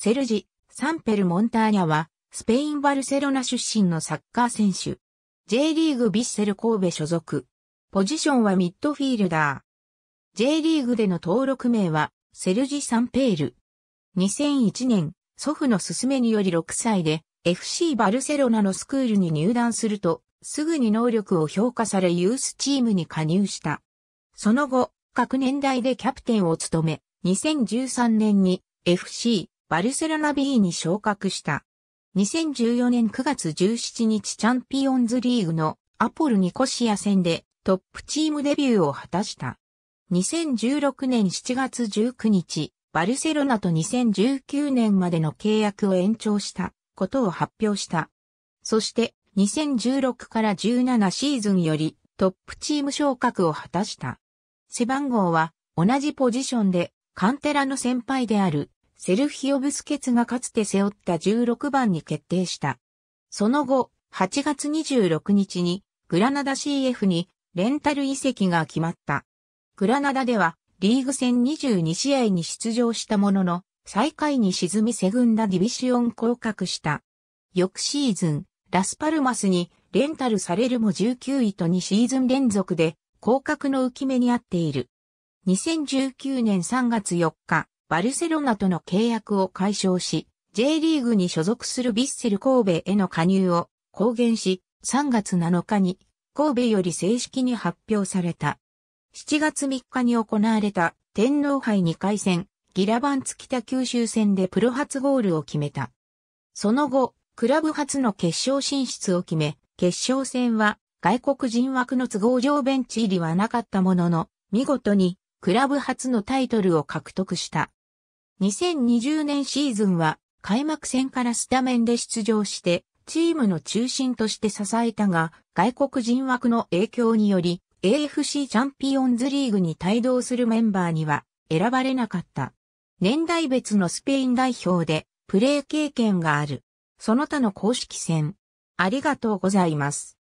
セルジ・サンペル・モンターニャは、スペイン・バルセロナ出身のサッカー選手。J リーグ・ビッセル神戸所属。ポジションはミッドフィールダー。J リーグでの登録名は、セルジ・サンペール。2001年、祖父の勧めにより6歳で、FC バルセロナのスクールに入団すると、すぐに能力を評価されユースチームに加入した。その後、各年代でキャプテンを務め、2013年に FC バルセロナ B に昇格した。2014年9月17日チャンピオンズリーグのアポルニコシア戦でトップチームデビューを果たした。2016年7月19日、バルセロナと2019年までの契約を延長したことを発表した。そして2016から17シーズンよりトップチーム昇格を果たした。背番号は同じポジションでカンテラの先輩であるセルヒオ・ブスケツがかつて背負った16番に決定した。その後、8月26日にグラナダ CF にレンタル移籍が決まった。グラナダではリーグ戦22試合に出場したものの、最下位に沈みセグンダディビシオン降格した。翌シーズン、ラスパルマスにレンタルされるも19位と2シーズン連続で降格の浮き目にあっている。2019年3月4日、バルセロナとの契約を解消し、J リーグに所属するヴィッセル神戸への加入を公言し、3月7日に神戸より正式に発表された。7月3日に行われた天皇杯2回戦、ギラバンツ北九州戦でプロ初ゴールを決めた。その後、クラブ初の決勝進出を決め、決勝戦は外国人枠の都合上ベンチ入りはなかったものの、見事にクラブ初のタイトルを獲得した。2020年シーズンは開幕戦からスタメンで出場して、チームの中心として支えたが、外国人枠の影響により、AFC チャンピオンズリーグに帯同するメンバーには選ばれなかった。年代別のスペイン代表でプレー経験がある。その他の公式戦。ありがとうございます。